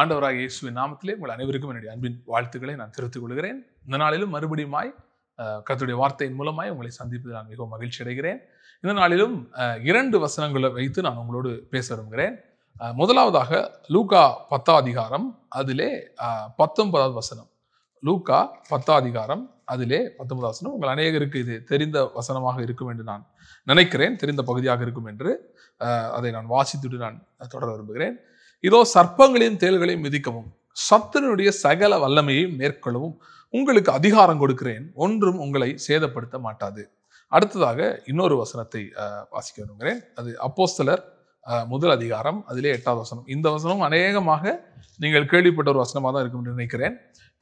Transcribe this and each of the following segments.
ஆண்டவராக இயேசுவின் நாமத்திலே உங்கள் அனைவருக்கும் என்னுடைய அன்பின் வாழ்த்துக்களை நான் தெரிவித்துக் கொள்கிறேன் இந்த நாளிலும் மறுபடியுமாய் கத்துடைய வார்த்தையின் மூலமாய் உங்களை சந்திப்பதில் நான் மிகவும் மகிழ்ச்சி அடைகிறேன் இந்த நாளிலும் இரண்டு வசனங்களை வைத்து நான் உங்களோடு பேச விரும்புகிறேன் முதலாவதாக லூகா பத்தாம் அதிகாரம் அதிலே பத்தொன்பதாவது வசனம் லூகா பத்தாம் அதிகாரம் அதிலே பத்தொன்பதாவது வசனம் உங்கள் அநேகருக்கு இது தெரிந்த வசனமாக இருக்கும் என்று நான் நினைக்கிறேன் தெரிந்த பகுதியாக இருக்கும் என்று அதை நான் வாசித்துட்டு நான் தொடர விரும்புகிறேன் இதோ சர்ப்பங்களின் தேல்களையும் மிதிக்கவும் சத்துனுடைய சகல வல்லமையை மேற்கொள்ளவும் உங்களுக்கு அதிகாரம் கொடுக்கிறேன் ஒன்றும் உங்களை சேதப்படுத்த மாட்டாது அடுத்ததாக இன்னொரு வசனத்தை வாசிக்க விரும்புகிறேன் அது அப்போஸ்தலர் முதல் அதிகாரம் அதிலே எட்டாவது வசனம் இந்த வசனம் அநேகமாக நீங்கள் கேள்விப்பட்ட ஒரு வசனமாக தான் இருக்கும் என்று நினைக்கிறேன்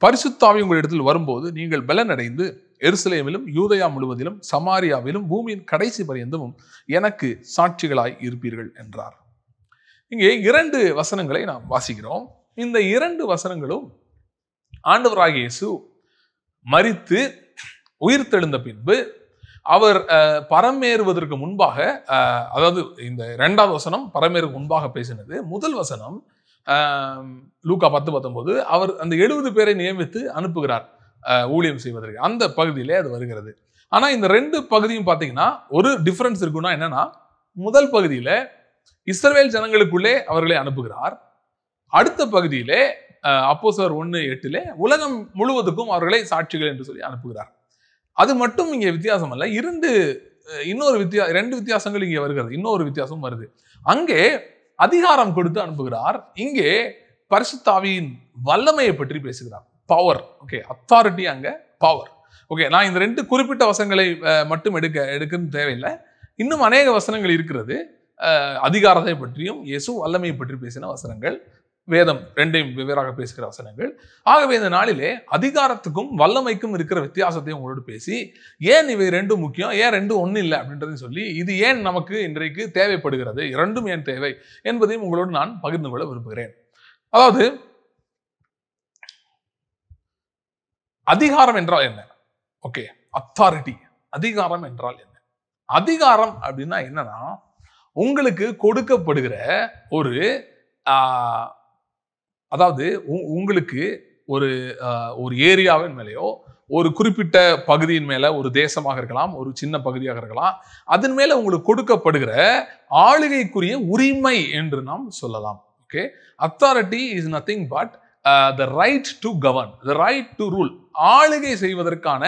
பரிசுத்தாவி உங்களிடத்தில் வரும்போது நீங்கள் பலனடைந்து எருசலேமிலும் யூதயா முழுவதிலும் சமாரியாவிலும் பூமியின் கடைசி பரியந்தமும் எனக்கு சாட்சிகளாய் இருப்பீர்கள் என்றார் இங்கே இரண்டு வசனங்களை நாம் வாசிக்கிறோம் இந்த இரண்டு வசனங்களும் ஆண்டவராக இயேசு மறித்து உயிர்த்தெழுந்த பின்பு அவர் பரமேறுவதற்கு முன்பாக அதாவது இந்த ரெண்டாவது வசனம் பரமேறுக்கு முன்பாக பேசினது முதல் வசனம் லூக்கா பத்து பத்தொன்பது அவர் அந்த எழுபது பேரை நியமித்து அனுப்புகிறார் ஊழியம் செய்வதற்கு அந்த பகுதியிலே அது வருகிறது ஆனால் இந்த ரெண்டு பகுதியும் பார்த்தீங்கன்னா ஒரு டிஃப்ரென்ஸ் இருக்குன்னா என்னன்னா முதல் பகுதியில் இஸ்ரவேல் ஜனங்களுக்குள்ளே அவர்களை அனுப்புகிறார் அடுத்த பகுதியிலே அப்போ சார் ஒன்று எட்டிலே உலகம் முழுவதுக்கும் அவர்களை சாட்சிகள் என்று சொல்லி அனுப்புகிறார் அது மட்டும் இங்கே வித்தியாசம் அல்ல இரண்டு இன்னொரு வித்தியா ரெண்டு வித்தியாசங்கள் இங்கே வருகிறது இன்னொரு வித்தியாசம் வருது அங்கே அதிகாரம் கொடுத்து அனுப்புகிறார் இங்கே பரிசுத்தாவியின் வல்லமையை பற்றி பேசுகிறார் பவர் ஓகே அத்தாரிட்டி அங்கே பவர் ஓகே நான் இந்த ரெண்டு குறிப்பிட்ட வசங்களை மட்டும் எடுக்க எடுக்கன்னு தேவையில்லை இன்னும் அநேக வசனங்கள் இருக்கிறது அதிகாரத்தை பற்றியும் இயேசு வல்லமையை பற்றி பேசின வசனங்கள் வேதம் ரெண்டையும் வெவ்வேறாக பேசுகிற வசனங்கள் ஆகவே இந்த நாளிலே அதிகாரத்துக்கும் வல்லமைக்கும் இருக்கிற வித்தியாசத்தையும் உங்களோடு பேசி ஏன் இவை ரெண்டும் முக்கியம் ஏன் ரெண்டும் ஒன்றும் இல்லை அப்படின்றதையும் சொல்லி இது ஏன் நமக்கு இன்றைக்கு தேவைப்படுகிறது இரண்டும் ஏன் தேவை என்பதையும் உங்களோடு நான் பகிர்ந்து கொள்ள விரும்புகிறேன் அதாவது அதிகாரம் என்றால் என்ன ஓகே அத்தாரிட்டி அதிகாரம் என்றால் என்ன அதிகாரம் அப்படின்னா என்னன்னா உங்களுக்கு கொடுக்கப்படுகிற ஒரு அதாவது உங்களுக்கு ஒரு ஒரு ஏரியாவின் மேலேயோ ஒரு குறிப்பிட்ட பகுதியின் மேலே ஒரு தேசமாக இருக்கலாம் ஒரு சின்ன பகுதியாக இருக்கலாம் அதன் மேலே உங்களுக்கு கொடுக்கப்படுகிற ஆளுகைக்குரிய உரிமை என்று நாம் சொல்லலாம் okay authority is nothing but the right to govern the right to rule ஆளுகை செய்வதற்கான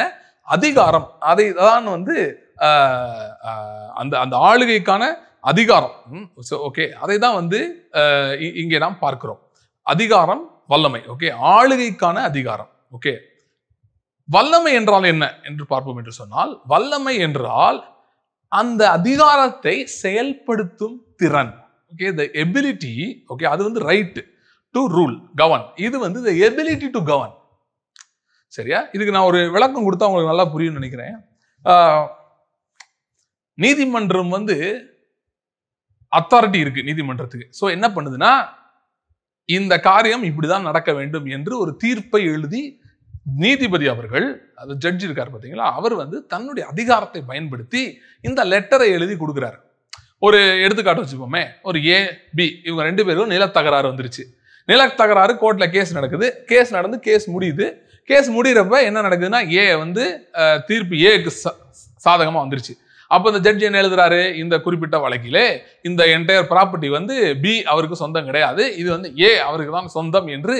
அதிகாரம் அதை தான் வந்து அந்த அந்த ஆளுகைக்கான அதிகாரம் ஓகே அதை தான் வந்து இங்கே நாம் பார்க்கிறோம் அதிகாரம் வல்லமை ஓகே ஆளுகைக்கான அதிகாரம் ஓகே வல்லமை என்றால் என்ன என்று பார்ப்போம் என்று சொன்னால் வல்லமை என்றால் அந்த அதிகாரத்தை செயல்படுத்தும் திறன் ஓகே த எபிலிட்டி ஓகே அது வந்து ரைட்டு டு ரூல் கவன் இது வந்து த எபிலிட்டி டு கவன் சரியா இதுக்கு நான் ஒரு விளக்கம் கொடுத்தா உங்களுக்கு நல்லா புரியும்னு நினைக்கிறேன் நீதிமன்றம் வந்து அத்தாரிட்டி இருக்கு நீதிமன்றத்துக்கு ஸோ என்ன பண்ணுதுன்னா இந்த காரியம் இப்படிதான் நடக்க வேண்டும் என்று ஒரு தீர்ப்பை எழுதி நீதிபதி அவர்கள் அது ஜட்ஜ் இருக்கார் பார்த்தீங்களா அவர் வந்து தன்னுடைய அதிகாரத்தை பயன்படுத்தி இந்த லெட்டரை எழுதி கொடுக்குறாரு ஒரு எடுத்துக்காட்டு வச்சுப்போமே ஒரு ஏ பி இவங்க ரெண்டு பேரும் நிலத்தகராறு வந்துருச்சு நிலத்தகராறு கோர்ட்டில் கேஸ் நடக்குது கேஸ் நடந்து கேஸ் முடியுது கேஸ் முடிகிறப்ப என்ன நடக்குதுன்னா ஏ வந்து தீர்ப்பு ஏக்கு சாதகமாக வந்துருச்சு அப்போ இந்த ஜட்ஜி என்ன எழுதுறாரு இந்த குறிப்பிட்ட வழக்கிலே இந்த என்டையர் ப்ராப்பர்ட்டி வந்து பி அவருக்கு சொந்தம் கிடையாது இது வந்து ஏ அவருக்கு தான் சொந்தம் என்று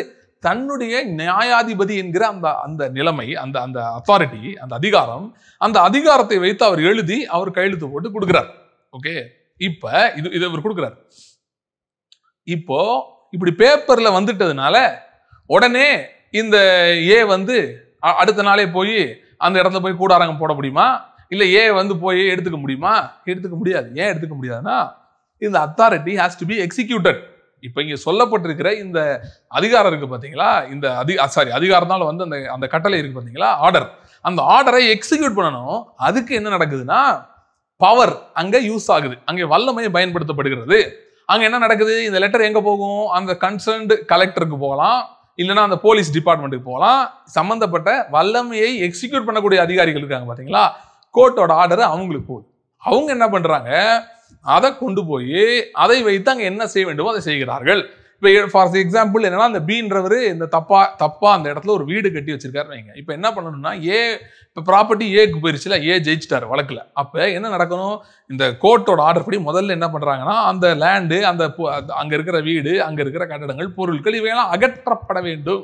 தன்னுடைய நியாயாதிபதி என்கிற அந்த அந்த நிலைமை அந்த அந்த அத்தாரிட்டி அந்த அதிகாரம் அந்த அதிகாரத்தை வைத்து அவர் எழுதி அவர் கையெழுத்து போட்டு கொடுக்குறார் ஓகே இப்போ இது இதை அவர் கொடுக்குறாரு இப்போ இப்படி பேப்பரில் வந்துட்டதுனால உடனே இந்த ஏ வந்து அடுத்த நாளே போய் அந்த இடத்துல போய் கூடாரங்க போட முடியுமா இல்லை ஏ வந்து போய் எடுத்துக்க முடியுமா எடுத்துக்க முடியாது ஏன் எடுத்துக்க முடியாதுன்னா இந்த authority has to be executed இப்போ இங்கே சொல்லப்பட்டிருக்கிற இந்த அதிகாரம் இருக்குது பார்த்தீங்களா இந்த அதி சாரி அதிகாரத்தால் வந்து அந்த அந்த கட்டளை இருக்குது பார்த்தீங்களா ஆர்டர் அந்த ஆர்டரை எக்ஸிக்யூட் பண்ணணும் அதுக்கு என்ன நடக்குதுன்னா பவர் அங்கே யூஸ் ஆகுது அங்கே வல்லமையை பயன்படுத்தப்படுகிறது அங்கே என்ன நடக்குது இந்த லெட்டர் எங்கே போகும் அந்த கன்சர்ன்டு கலெக்டருக்கு போகலாம் இல்லைனா அந்த போலீஸ் டிபார்ட்மெண்ட்டுக்கு போகலாம் சம்மந்தப்பட்ட வல்லமையை எக்ஸிக்யூட் பண்ணக்கூடிய அதிகாரிகள் இருக்காங்க பார்த்தீங்களா கோர்ட்டோட ஆர்டர் அவங்களுக்கு போகுது அவங்க என்ன பண்ணுறாங்க அதை கொண்டு போய் அதை வைத்து அங்கே என்ன செய்ய வேண்டுமோ அதை செய்கிறார்கள் இப்போ ஃபார் எக்ஸாம்பிள் என்னன்னா அந்த பீன்றவர் இந்த தப்பா தப்பா அந்த இடத்துல ஒரு வீடு கட்டி வச்சிருக்காரு வைங்க இப்போ என்ன பண்ணணும்னா ஏ இப்போ ப்ராப்பர்ட்டி ஏக்கு போயிருச்சுல ஏ ஜெயிச்சிட்டாரு வழக்கில் அப்போ என்ன நடக்கணும் இந்த கோர்ட்டோட ஆர்டர் படி முதல்ல என்ன பண்ணுறாங்கன்னா அந்த லேண்டு அந்த அங்கே இருக்கிற வீடு அங்கே இருக்கிற கட்டடங்கள் பொருட்கள் இவையெல்லாம் அகற்றப்பட வேண்டும்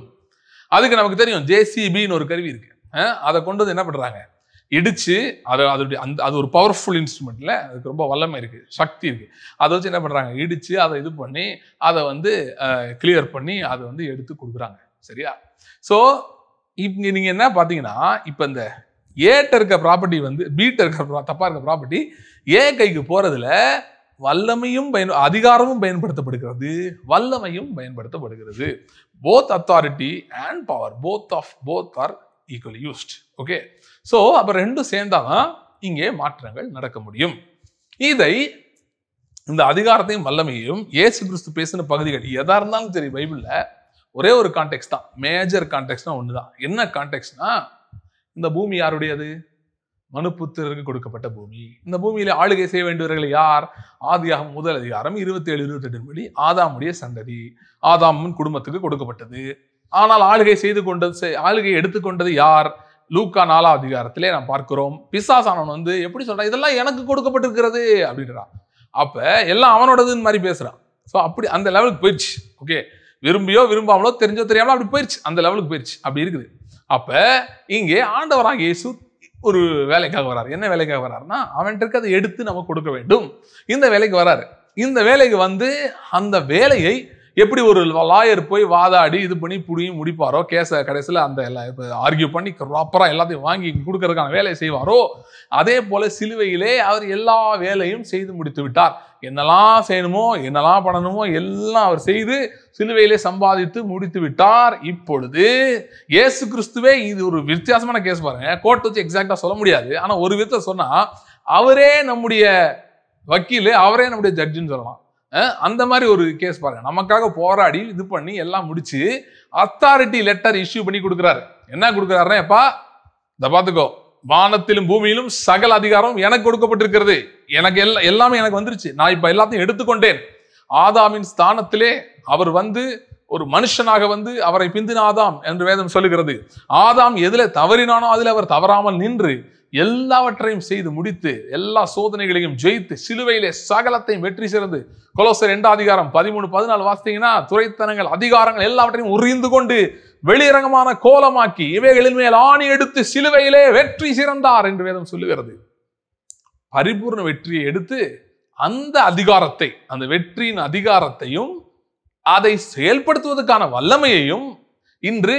அதுக்கு நமக்கு தெரியும் ஜேசிபின்னு ஒரு கருவி இருக்கு அதை கொண்டு வந்து என்ன பண்ணுறாங்க இடித்து அதை அதோடைய அந்த அது ஒரு பவர்ஃபுல் இன்ஸ்ட்ருமெண்ட்டில் அதுக்கு ரொம்ப வல்லமை இருக்குது சக்தி இருக்குது அதை வச்சு என்ன பண்ணுறாங்க இடித்து அதை இது பண்ணி அதை வந்து கிளியர் பண்ணி அதை வந்து எடுத்து கொடுக்குறாங்க சரியா ஸோ இங்கே நீங்கள் என்ன பார்த்தீங்கன்னா இப்போ இந்த ஏட்ட இருக்க ப்ராப்பர்ட்டி வந்து பீட்ட இருக்க தப்பாக இருக்க ப்ராப்பர்ட்டி ஏ கைக்கு போறதுல வல்லமையும் பயன் அதிகாரமும் பயன்படுத்தப்படுகிறது வல்லமையும் பயன்படுத்தப்படுகிறது both authority and power both of both are equally used okay so அப்போ ரெண்டும் தான் இங்கே மாற்றங்கள் நடக்க முடியும் இதை இந்த அதிகாரத்தையும் வல்லமையும் ஏசு கிறிஸ்து பேசின பகுதிகள் எதா இருந்தாலும் சரி பைபிளில் ஒரே ஒரு கான்டெக்ட் தான் மேஜர் கான்டெக்ட்னா ஒன்று தான் என்ன கான்டெக்ட்னா இந்த பூமி யாருடையது மனுப்புத்திரருக்கு கொடுக்கப்பட்ட பூமி இந்த பூமியில் ஆளுகை செய்ய வேண்டியவர்கள் யார் ஆதியாகம் முதல் அதிகாரம் இருபத்தி ஏழு இருபத்தி எட்டு படி ஆதாமுடைய சந்ததி ஆதாமின் குடும்பத்துக்கு கொடுக்கப்பட்டது ஆனால் ஆளுகை செய்து கொண்டது ஆளுகை எடுத்துக்கொண்டது யார் லூக்கா நாலா அதிகாரத்திலே நாம் பார்க்கிறோம் பிசாசானவன் வந்து எப்படி சொல்றான் இதெல்லாம் எனக்கு கொடுக்கப்பட்டிருக்கிறது அப்படின்றான் அப்போ எல்லாம் அவனோடதுன்னு மாதிரி பேசுகிறான் ஸோ அப்படி அந்த லெவலுக்கு போயிடுச்சு ஓகே விரும்பியோ விரும்பாமலோ தெரிஞ்சோ தெரியாமலோ அப்படி போயிடுச்சு அந்த லெவலுக்கு போயிடுச்சு அப்படி இருக்குது அப்போ இங்கே ஆண்டவராக இயேசு ஒரு வேலைக்காக வராரு என்ன வேலைக்காக வராருன்னா அவன்கிட்ட இருக்க அதை எடுத்து நம்ம கொடுக்க வேண்டும் இந்த வேலைக்கு வராரு இந்த வேலைக்கு வந்து அந்த வேலையை எப்படி ஒரு லாயர் போய் வாதாடி இது பண்ணி புடியும் முடிப்பாரோ கேஸை கடைசியில் அந்த ஆர்கியூ பண்ணி ப்ராப்பராக எல்லாத்தையும் வாங்கி கொடுக்கறதுக்கான வேலையை செய்வாரோ அதே போல் சிலுவையிலே அவர் எல்லா வேலையும் செய்து முடித்து விட்டார் என்னெல்லாம் செய்யணுமோ என்னெல்லாம் பண்ணணுமோ எல்லாம் அவர் செய்து சிலுவையிலே சம்பாதித்து முடித்து விட்டார் இப்பொழுது இயேசு கிறிஸ்துவே இது ஒரு வித்தியாசமான கேஸ் பாருங்க கோர்ட் வச்சு எக்ஸாக்டா சொல்ல முடியாது ஆனால் ஒரு விதத்தை சொன்னால் அவரே நம்முடைய வக்கீல் அவரே நம்முடைய ஜட்ஜுன்னு சொல்லலாம் அந்த மாதிரி ஒரு கேஸ் பாருங்க நமக்காக போராடி இது பண்ணி எல்லாம் முடிச்சு அத்தாரிட்டி லெட்டர் இஷ்யூ பண்ணி கொடுக்குறாரு என்ன கொடுக்குறாருன்னா எப்பா இதை பார்த்துக்கோ வானத்திலும் பூமியிலும் சகல அதிகாரம் எனக்கு கொடுக்கப்பட்டிருக்கிறது எனக்கு எல்லா எல்லாமே எனக்கு வந்துருச்சு நான் இப்போ எல்லாத்தையும் எடுத்துக்கொண்டேன் ஆதாமின் ஸ்தானத்திலே அவர் வந்து ஒரு மனுஷனாக வந்து அவரை பிந்தின ஆதாம் என்று வேதம் சொல்லுகிறது ஆதாம் எதுல தவறினானோ அதில் அவர் தவறாமல் நின்று எல்லாவற்றையும் செய்து முடித்து எல்லா சோதனைகளையும் ஜெயித்து சிலுவையிலே சகலத்தையும் வெற்றி சிறந்து கொலோசர் ரெண்டாம் அதிகாரம் பதிமூணு பதினாலு வாசித்தீங்கன்னா துறைத்தனங்கள் அதிகாரங்கள் எல்லாவற்றையும் உறிந்து கொண்டு வெளியரங்கமான கோலமாக்கி இவைகளின் மேல் ஆணி எடுத்து சிலுவையிலே வெற்றி சிறந்தார் என்று வேதம் சொல்லுகிறது பரிபூர்ண வெற்றியை எடுத்து அந்த அதிகாரத்தை அந்த வெற்றியின் அதிகாரத்தையும் அதை செயல்படுத்துவதற்கான வல்லமையையும் இன்று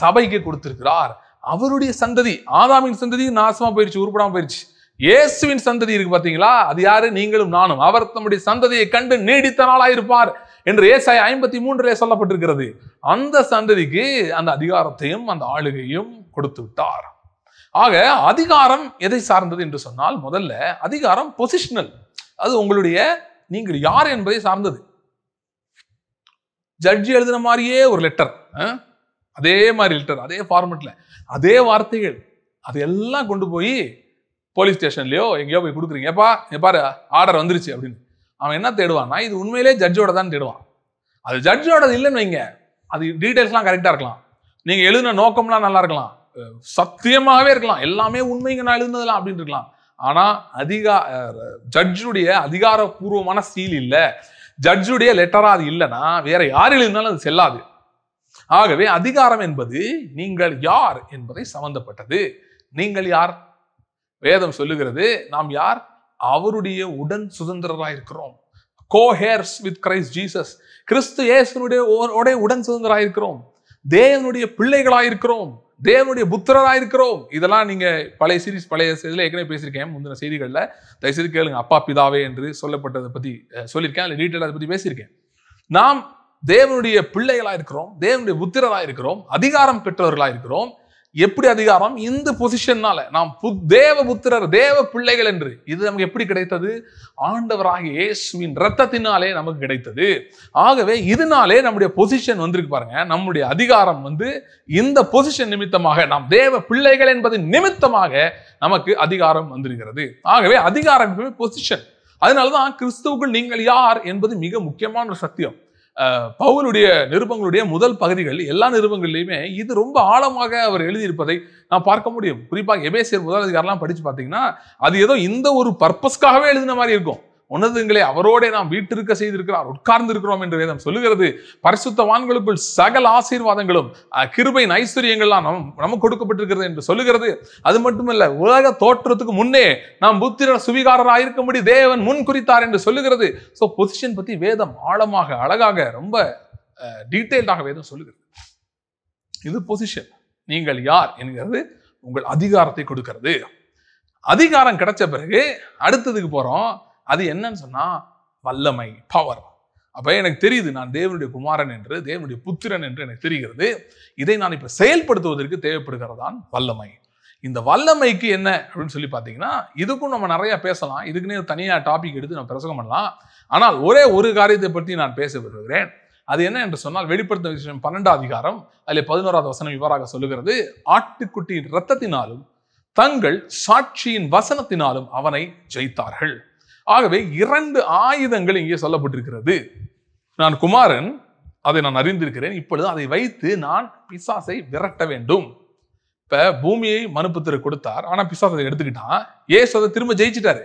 சபைக்கு கொடுத்திருக்கிறார் அவருடைய சந்ததி ஆதாமின் சந்ததி நாசமா போயிருச்சு உருப்படாம போயிருச்சு இயேசுவின் சந்ததி இருக்கு பாத்தீங்களா அது யாரு நீங்களும் நானும் அவர் தம்முடைய சந்ததியை கண்டு நீடித்த இருப்பார் என்று ஏசாய் ஐம்பத்தி மூன்றுல சொல்லப்பட்டிருக்கிறது அந்த சந்ததிக்கு அந்த அதிகாரத்தையும் அந்த ஆளுகையும் கொடுத்து விட்டார் ஆக அதிகாரம் எதை சார்ந்தது என்று சொன்னால் முதல்ல அதிகாரம் பொசிஷனல் அது உங்களுடைய நீங்கள் யார் என்பதை சார்ந்தது ஜட்ஜி எழுதின மாதிரியே ஒரு லெட்டர் அதே மாதிரி லெட்டர் அதே ஃபார்மெட்டில் அதே வார்த்தைகள் அதையெல்லாம் கொண்டு போய் போலீஸ் ஸ்டேஷன்லையோ எங்கேயோ போய் கொடுக்குறீங்க என் பாரு ஆர்டர் வந்துருச்சு அப்படின்னு அவன் என்ன தேடுவான்னா இது உண்மையிலே ஜட்ஜோட தான் தேடுவான் அது ஜட்ஜோட இல்லைன்னு வைங்க அது டீட்டெயில்ஸ்லாம் கரெக்டாக இருக்கலாம் நீங்கள் எழுதின நோக்கம்லாம் நல்லா இருக்கலாம் சத்தியமாகவே இருக்கலாம் எல்லாமே உண்மைங்க நான் எழுதுனதுலாம் அப்படின்னு இருக்கலாம் ஆனால் அதிகா ஜட்ஜுடைய அதிகாரப்பூர்வமான சீல் இல்லை ஜட்ஜுடைய லெட்டரா அது இல்லைன்னா வேற யார் எழுதினாலும் அது செல்லாது ஆகவே அதிகாரம் என்பது நீங்கள் யார் என்பதை சம்பந்தப்பட்டது நீங்கள் யார் வேதம் சொல்லுகிறது நாம் யார் அவருடைய உடன் சுதந்திரராக இருக்கிறோம் கோஹேர்ஸ் வித் கிரைஸ்ட் ஜீசஸ் கிறிஸ்து இயேசுனுடைய உடன் சுதந்திராயிருக்கிறோம் இருக்கிறோம் தேவனுடைய பிள்ளைகளாக இருக்கிறோம் தேவனுடைய புத்திரராக இருக்கிறோம் இதெல்லாம் நீங்கள் பழைய சீரிஸ் பழைய இதில் ஏற்கனவே பேசியிருக்கேன் முந்தின செய்திகளில் தயவுசெய்து கேளுங்க அப்பா பிதாவே என்று சொல்லப்பட்டதை பற்றி சொல்லியிருக்கேன் அதில் டீட்டெயில் அதை பற்றி பேசியிருக்கேன் நாம் தேவனுடைய பிள்ளைகளாக இருக்கிறோம் தேவனுடைய புத்திரராக இருக்கிறோம் அதிகாரம் பெற்றவர்களாக இருக்கிறோம் எப்படி அதிகாரம் இந்த பொசிஷன்னால நாம் தேவ புத்திரர் தேவ பிள்ளைகள் என்று இது நமக்கு எப்படி கிடைத்தது ஆண்டவராக இயேசுவின் ரத்தத்தினாலே நமக்கு கிடைத்தது ஆகவே இதனாலே நம்முடைய பொசிஷன் வந்திருக்கு பாருங்க நம்முடைய அதிகாரம் வந்து இந்த பொசிஷன் நிமித்தமாக நாம் தேவ பிள்ளைகள் என்பது நிமித்தமாக நமக்கு அதிகாரம் வந்திருக்கிறது ஆகவே அதிகாரம் பொசிஷன் அதனாலதான் கிறிஸ்துவுக்குள் நீங்கள் யார் என்பது மிக முக்கியமான ஒரு சத்தியம் பவுலுடைய நிருபங்களுடைய முதல் பகுதிகள் எல்லா நிருபங்கள்லையுமே இது ரொம்ப ஆழமாக அவர் எழுதியிருப்பதை நான் பார்க்க முடியும் குறிப்பாக எபேசியர் முதல் படித்து பார்த்தீங்கன்னா அது ஏதோ இந்த ஒரு பர்பஸ்க்காகவே எழுதின மாதிரி இருக்கும் உணர்ந்துங்களே அவரோட நாம் வீட்டிருக்க செய்திருக்கிறார் உட்கார்ந்து இருக்கிறோம் என்று வேதம் சொல்லுகிறது பரிசுத்தவான்களுக்குள் சகல ஆசீர்வாதங்களும் கிருபை ஐஸ்வர்யங்கள்லாம் நம் நமக்கு கொடுக்கப்பட்டிருக்கிறது என்று சொல்லுகிறது அது மட்டுமல்ல உலக தோற்றத்துக்கு முன்னே நாம் புத்திர சுவிகாரராக இருக்கும்படி தேவன் முன் குறித்தார் என்று சொல்லுகிறது ஸோ பொசிஷன் பற்றி வேதம் ஆழமாக அழகாக ரொம்ப டீட்டெயில்டாக வேதம் சொல்லுகிறது இது பொசிஷன் நீங்கள் யார் என்கிறது உங்கள் அதிகாரத்தை கொடுக்கிறது அதிகாரம் கிடைச்ச பிறகு அடுத்ததுக்கு போகிறோம் அது என்னன்னு சொன்னா வல்லமை பவர் அப்போ எனக்கு தெரியுது நான் தேவனுடைய குமாரன் என்று தேவனுடைய புத்திரன் என்று எனக்கு தெரிகிறது இதை நான் இப்போ செயல்படுத்துவதற்கு தேவைப்படுகிறதான் வல்லமை இந்த வல்லமைக்கு என்ன அப்படின்னு சொல்லி பார்த்தீங்கன்னா இதுக்கும் நம்ம நிறையா பேசலாம் இதுக்குன்னே தனியாக டாபிக் எடுத்து நம்ம பிரசங்கம் பண்ணலாம் ஆனால் ஒரே ஒரு காரியத்தை பற்றி நான் பேச விரும்புகிறேன் அது என்ன என்று சொன்னால் வெளிப்படுத்த விஷயம் பன்னெண்டாம் அதிகாரம் அதில் பதினோராவது வசனம் இவ்வாறாக சொல்லுகிறது ஆட்டுக்குட்டியின் இரத்தத்தினாலும் தங்கள் சாட்சியின் வசனத்தினாலும் அவனை ஜெயித்தார்கள் ஆகவே இரண்டு ஆயுதங்கள் இங்கே சொல்லப்பட்டிருக்கிறது நான் குமாரன் அதை நான் அறிந்திருக்கிறேன் இப்பொழுது அதை வைத்து நான் பிசாசை விரட்ட வேண்டும் இப்போ பூமியை மனுப்பத்திற்கு கொடுத்தார் ஆனால் அதை எடுத்துக்கிட்டான் ஏசு அதை திரும்ப ஜெயிச்சிட்டாரு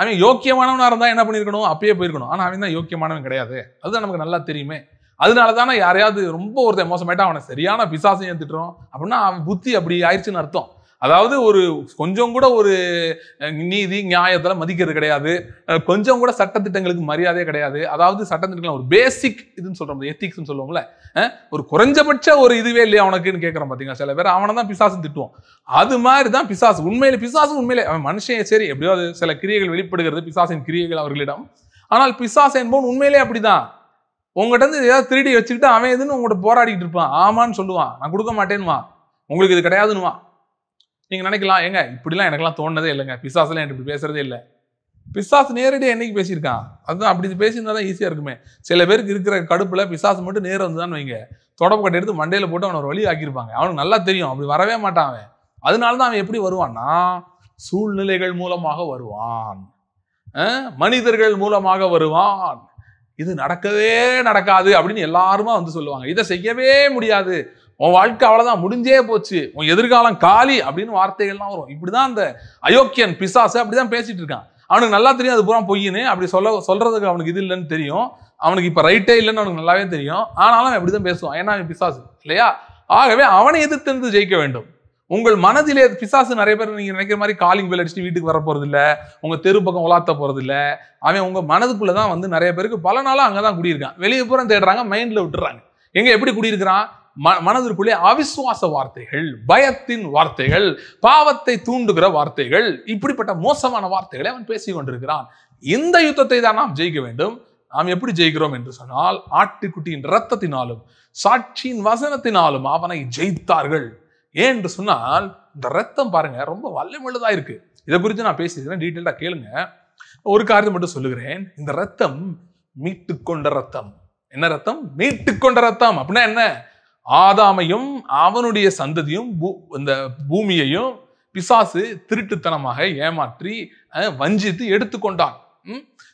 அவன் யோக்கியமானவனாக இருந்தால் என்ன பண்ணிருக்கணும் அப்பயே போயிருக்கணும் ஆனால் அவன் தான் யோக்கியமானவன் கிடையாது அதுதான் நமக்கு நல்லா தெரியுமே அதனால தானே யாரையாவது ரொம்ப ஒருத்தன் மோசமாயிட்டா அவனை சரியான பிசாசை ஏத்துட்டுறோம் அப்படின்னா அவன் புத்தி அப்படி ஆயிடுச்சுன்னு அர்த்தம் அதாவது ஒரு கொஞ்சம் கூட ஒரு நீதி நியாயத்தில் மதிக்கிறது கிடையாது கொஞ்சம் கூட சட்டத்திட்டங்களுக்கு மரியாதையே கிடையாது அதாவது சட்டத்திட்டங்கள் ஒரு பேசிக் இதுன்னு சொல்கிறோம் எத்திக்ஸ்னு சொல்லுவோம்ல ஒரு குறைஞ்சபட்ச ஒரு இதுவே இல்லையா அவனுக்குன்னு கேட்குறான் பார்த்தீங்களா சில பேர் அவனை தான் பிசாசு திட்டுவோம் அது மாதிரி தான் பிசாசு உண்மையில பிசாசு உண்மையிலே அவன் மனுஷன் சரி எப்படியாவது சில கிரியைகள் வெளிப்படுகிறது பிசாசின் கிரியைகள் அவர்களிடம் ஆனால் பிசாசு என்போன் உண்மையிலே அப்படிதான் உங்ககிட்ட வந்து ஏதாவது திருடி வச்சுக்கிட்டு அவன் எதுன்னு உங்கள்கிட்ட போராடிக்கிட்டு இருப்பான் ஆமான்னு சொல்லுவான் நான் கொடுக்க மாட்டேன்னுவான் உங்களுக்கு இது கிடையாதுன்னுவான் நீங்கள் நினைக்கலாம் ஏங்க இப்படிலாம் எனக்கெல்லாம் தோணுனதே இல்லைங்க பிசாஸ்லாம் என்கிட்ட இப்படி பேசுறதே இல்லை பிசாஸ் நேரடியாக என்னைக்கு பேசியிருக்கான் அதுதான் அப்படி பேசியிருந்தால் தான் ஈஸியாக இருக்குமே சில பேருக்கு இருக்கிற கடுப்பில் பிசாஸ் மட்டும் நேரம் வந்து தான் வைங்க தொடப்பு கட்டை எடுத்து மண்டையில் போட்டு அவனை வழி ஆக்கியிருப்பாங்க அவனுக்கு நல்லா தெரியும் அப்படி வரவே மாட்டான் அவன் அதனால தான் அவன் எப்படி வருவான்னா சூழ்நிலைகள் மூலமாக வருவான் மனிதர்கள் மூலமாக வருவான் இது நடக்கவே நடக்காது அப்படின்னு எல்லாருமா வந்து சொல்லுவாங்க இதை செய்யவே முடியாது உன் வாழ்க்கை அவ்வளோதான் முடிஞ்சே போச்சு உன் எதிர்காலம் காலி அப்படின்னு வார்த்தைகள்லாம் வரும் இப்படி தான் அந்த அயோக்கியன் பிசாசு அப்படி தான் பேசிகிட்டு இருக்கான் அவனுக்கு நல்லா தெரியும் அது பூரா பொய்யின்னு அப்படி சொல்ல சொல்கிறதுக்கு அவனுக்கு இது இல்லைன்னு தெரியும் அவனுக்கு இப்போ ரைட்டே இல்லைன்னு அவனுக்கு நல்லாவே தெரியும் ஆனாலும் அவன் அப்படி தான் பேசுவான் ஏன்னா அவன் பிசாசு இல்லையா ஆகவே அவனை எதிர்த்து ஜெயிக்க வேண்டும் உங்கள் மனதிலே பிசாசு நிறைய பேர் நீங்கள் நினைக்கிற மாதிரி காலிங் பெல் அடிச்சுட்டு வீட்டுக்கு வர போகிறது இல்லை உங்கள் தெரு பக்கம் உலாத்த போகிறது அவன் உங்கள் மனதுக்குள்ளே தான் வந்து நிறைய பேருக்கு பல நாளாக அங்கே தான் குடியிருக்கான் வெளியே பூரா தேடுறாங்க மைண்ட்ல விட்டுறாங்க எங்கே எப்படி குடியிருக்கிறான் மனதிற்குள்ளே அவிசுவாச வார்த்தைகள் பயத்தின் வார்த்தைகள் பாவத்தை தூண்டுகிற வார்த்தைகள் இப்படிப்பட்ட மோசமான வார்த்தைகளை அவன் பேசிக் கொண்டிருக்கிறான் இந்த யுத்தத்தை தான் நாம் ஜெயிக்க வேண்டும் நாம் எப்படி ஜெயிக்கிறோம் என்று சொன்னால் ஆட்டுக்குட்டியின் ரத்தத்தினாலும் சாட்சியின் வசனத்தினாலும் அவனை ஜெயித்தார்கள் ஏன் என்று சொன்னால் இந்த ரத்தம் பாருங்க ரொம்ப வல்லமுள்ளதா இருக்கு இதை குறித்து நான் பேசியிருக்கிறேன் டீட்டெயிலாக கேளுங்க ஒரு காரியம் மட்டும் சொல்லுகிறேன் இந்த ரத்தம் மீட்டு கொண்ட ரத்தம் என்ன ரத்தம் மீட்டு கொண்ட ரத்தம் அப்படின்னா என்ன ஆதாமையும் அவனுடைய சந்ததியும் இந்த பூமியையும் பிசாசு திருட்டுத்தனமாக ஏமாற்றி வஞ்சித்து எடுத்துக்கொண்டான்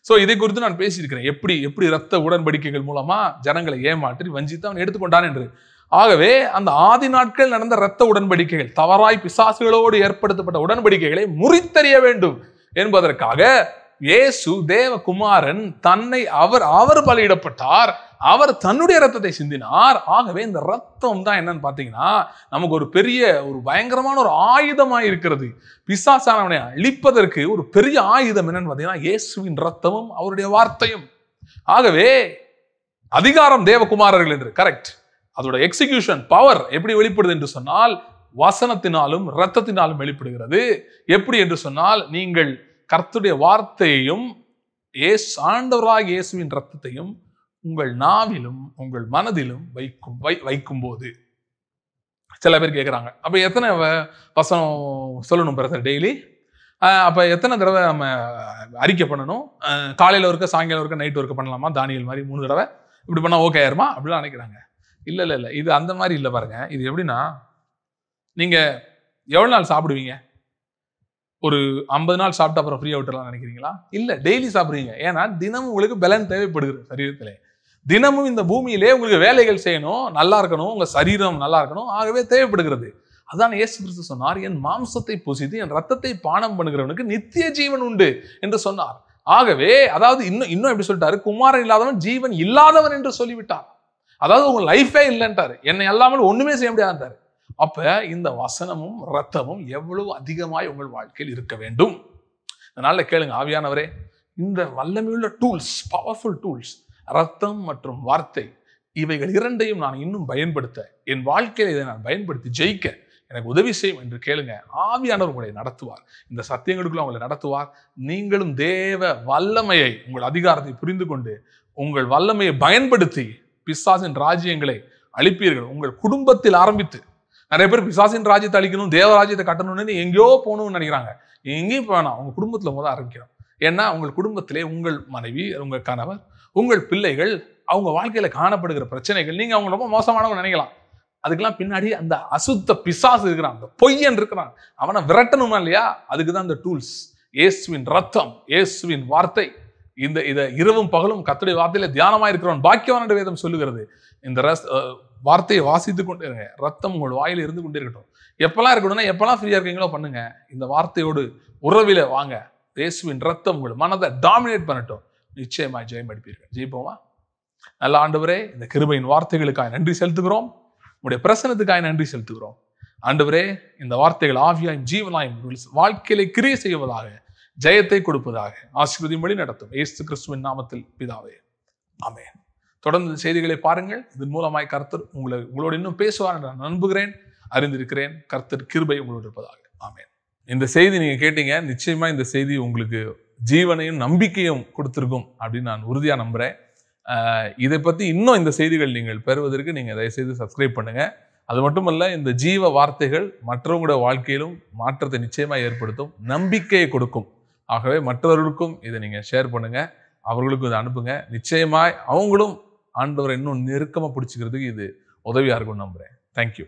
ஸோ இதை குறித்து நான் பேசியிருக்கிறேன் எப்படி எப்படி ரத்த உடன்படிக்கைகள் மூலமா ஜனங்களை ஏமாற்றி வஞ்சித்து அவன் எடுத்துக்கொண்டான் என்று ஆகவே அந்த ஆதி நாட்கள் நடந்த இரத்த உடன்படிக்கைகள் தவறாய் பிசாசுகளோடு ஏற்படுத்தப்பட்ட உடன்படிக்கைகளை முறித்தறிய வேண்டும் என்பதற்காக இயேசு தேவகுமாரன் தன்னை அவர் அவர் பலியிடப்பட்டார் அவர் தன்னுடைய ரத்தத்தை சிந்தினார் ஆகவே இந்த ரத்தம் தான் என்னன்னு பார்த்தீங்கன்னா நமக்கு ஒரு பெரிய ஒரு பயங்கரமான ஒரு ஆயுதமாக இருக்கிறது பிசாசானவனை அழிப்பதற்கு ஒரு பெரிய ஆயுதம் என்னன்னு பார்த்தீங்கன்னா இயேசுவின் ரத்தமும் அவருடைய வார்த்தையும் ஆகவே அதிகாரம் தேவகுமாரர்கள் என்று கரெக்ட் அதோட எக்ஸிகியூஷன் பவர் எப்படி வெளிப்படுது என்று சொன்னால் வசனத்தினாலும் ரத்தத்தினாலும் வெளிப்படுகிறது எப்படி என்று சொன்னால் நீங்கள் கர்த்துடைய வார்த்தையையும் ஏ சாண்டவராக இயேசுவின் ரத்தத்தையும் உங்கள் நாவிலும் உங்கள் மனதிலும் வைக்கும் வை வைக்கும் போது சில பேர் கேட்குறாங்க அப்போ எத்தனை வசனம் சொல்லணும் பிரதர் டெய்லி அப்போ எத்தனை தடவை நம்ம அறிக்கை பண்ணணும் காலையில் ஒருக்க சாயங்காலம் ஒருக்க நைட் ஒர்க்க பண்ணலாமா தானியல் மாதிரி மூணு தடவை இப்படி பண்ணால் ஓகே ஆயிருமா அப்படிலாம் நினைக்கிறாங்க இல்லை இல்லை இல்லை இது அந்த மாதிரி இல்லை பாருங்க இது எப்படின்னா நீங்கள் எவ்வளோ நாள் சாப்பிடுவீங்க ஒரு ஐம்பது நாள் சாப்பிட்டு அப்புறம் ஃப்ரீயாக விட்டுலாம் நினைக்கிறீங்களா இல்லை டெய்லி சாப்பிட்றீங்க ஏன்னா தினமும் உங்களுக்கு பலன் தேவைப்படுகிறது சரீரத்தில் தினமும் இந்த பூமியிலே உங்களுக்கு வேலைகள் செய்யணும் நல்லா இருக்கணும் உங்கள் சரீரம் நல்லா இருக்கணும் ஆகவே தேவைப்படுகிறது அதான் இயேசு கிறிஸ்து சொன்னார் என் மாம்சத்தை புசித்து என் ரத்தத்தை பானம் பண்ணுகிறவனுக்கு நித்திய ஜீவன் உண்டு என்று சொன்னார் ஆகவே அதாவது இன்னும் இன்னும் எப்படி சொல்லிட்டாரு குமாரன் இல்லாதவன் ஜீவன் இல்லாதவன் என்று சொல்லிவிட்டார் அதாவது உங்க லைஃபே இல்லைன்ட்டாரு என்னை அல்லாமல் ஒண்ணுமே செய்ய முடியாது அப்ப இந்த வசனமும் ரத்தமும் எவ்வளவு அதிகமாய் உங்கள் வாழ்க்கையில் இருக்க வேண்டும் அதனால கேளுங்க ஆவியானவரே இந்த வல்லமையுள்ள டூல்ஸ் பவர்ஃபுல் டூல்ஸ் ரத்தம் மற்றும் வார்த்தை இவைகள் இரண்டையும் நான் இன்னும் பயன்படுத்த என் வாழ்க்கையில் இதை நான் பயன்படுத்தி ஜெயிக்க எனக்கு உதவி செய்யும் என்று கேளுங்க ஆவியானவர் உங்களை நடத்துவார் இந்த சத்தியங்களுக்குள்ள உங்களை நடத்துவார் நீங்களும் தேவ வல்லமையை உங்கள் அதிகாரத்தை புரிந்து கொண்டு உங்கள் வல்லமையை பயன்படுத்தி பிசாசின் ராஜ்யங்களை அளிப்பீர்கள் உங்கள் குடும்பத்தில் ஆரம்பித்து நிறைய பேர் பிசாசின் ராஜ்யத்தை அழிக்கணும் தேவராஜ்யத்தை கட்டணும்னு எங்கேயோ போகணும்னு நினைக்கிறாங்க எங்கேயும் வேணாம் உங்கள் குடும்பத்தில் முதல் ஆரம்பிக்கிறோம் ஏன்னா உங்கள் குடும்பத்திலே உங்கள் மனைவி உங்கள் கணவர் உங்கள் பிள்ளைகள் அவங்க வாழ்க்கையில் காணப்படுகிற பிரச்சனைகள் நீங்கள் அவங்க ரொம்ப மோசமானவங்க நினைக்கலாம் அதுக்கெல்லாம் பின்னாடி அந்த அசுத்த பிசாசு இருக்கிறான் அந்த பொய்யன் இருக்கிறான் அவனை விரட்டணுமா இல்லையா அதுக்கு தான் அந்த டூல்ஸ் இயேசுவின் ரத்தம் இயேசுவின் வார்த்தை இந்த இதை இரவும் பகலும் கத்துடைய வார்த்தையில தியானமாக இருக்கிறவன் பாக்கியவான வேதம் சொல்லுகிறது இந்த ரஸ் வார்த்தையை வாசித்து கொண்டே இருங்க ரத்தம் உங்கள் வாயில் இருந்து கொண்டே இருக்கட்டும் எப்பெல்லாம் இருக்கணும்னா எப்பெல்லாம் ஃப்ரீயாக இருக்கீங்களோ பண்ணுங்க இந்த வார்த்தையோடு உறவில வாங்க இயேசுவின் ரத்தம் உங்கள் மனதை டாமினேட் பண்ணட்டும் நிச்சயமாய் ஜெயம் எடுப்பீர்கள் ஜெயிப்போமா நல்ல ஆண்டவரே இந்த கிருபையின் வார்த்தைகளுக்காக நன்றி செலுத்துகிறோம் உங்களுடைய பிரசனத்துக்காக நன்றி செலுத்துகிறோம் ஆண்டவரே இந்த வார்த்தைகள் ஆவியாயும் ஜீவனாயும் வாழ்க்கையில கிரிய செய்வதாக ஜெயத்தை கொடுப்பதாக ஆசிர்வதியும் மொழி நடத்தும் ஏசு கிறிஸ்துவின் நாமத்தில் பிதாவே ஆமேன் தொடர்ந்து செய்திகளை பாருங்கள் இதன் மூலமாய் கர்த்தர் உங்களை உங்களோடு இன்னும் பேசுவார் என்று நான் நம்புகிறேன் அறிந்திருக்கிறேன் கர்த்தர் கிருபை உங்களோடு இருப்பதாக ஆமேன் இந்த செய்தி நீங்கள் கேட்டீங்க நிச்சயமாக இந்த செய்தி உங்களுக்கு ஜீவனையும் நம்பிக்கையும் கொடுத்துருக்கும் அப்படின்னு நான் உறுதியாக நம்புகிறேன் இதை பற்றி இன்னும் இந்த செய்திகள் நீங்கள் பெறுவதற்கு நீங்கள் தயவுசெய்து சப்ஸ்கிரைப் பண்ணுங்கள் அது மட்டுமல்ல இந்த ஜீவ வார்த்தைகள் மற்றவங்களுடைய வாழ்க்கையிலும் மாற்றத்தை நிச்சயமாக ஏற்படுத்தும் நம்பிக்கையை கொடுக்கும் ஆகவே மற்றவர்களுக்கும் இதை நீங்கள் ஷேர் பண்ணுங்கள் அவர்களுக்கும் இதை அனுப்புங்க நிச்சயமாய் அவங்களும் ஆண்டவரை இன்னும் நெருக்கமாக பிடிச்சிக்கிறதுக்கு இது உதவியாக இருக்கும்னு நம்புகிறேன் தேங்க்யூ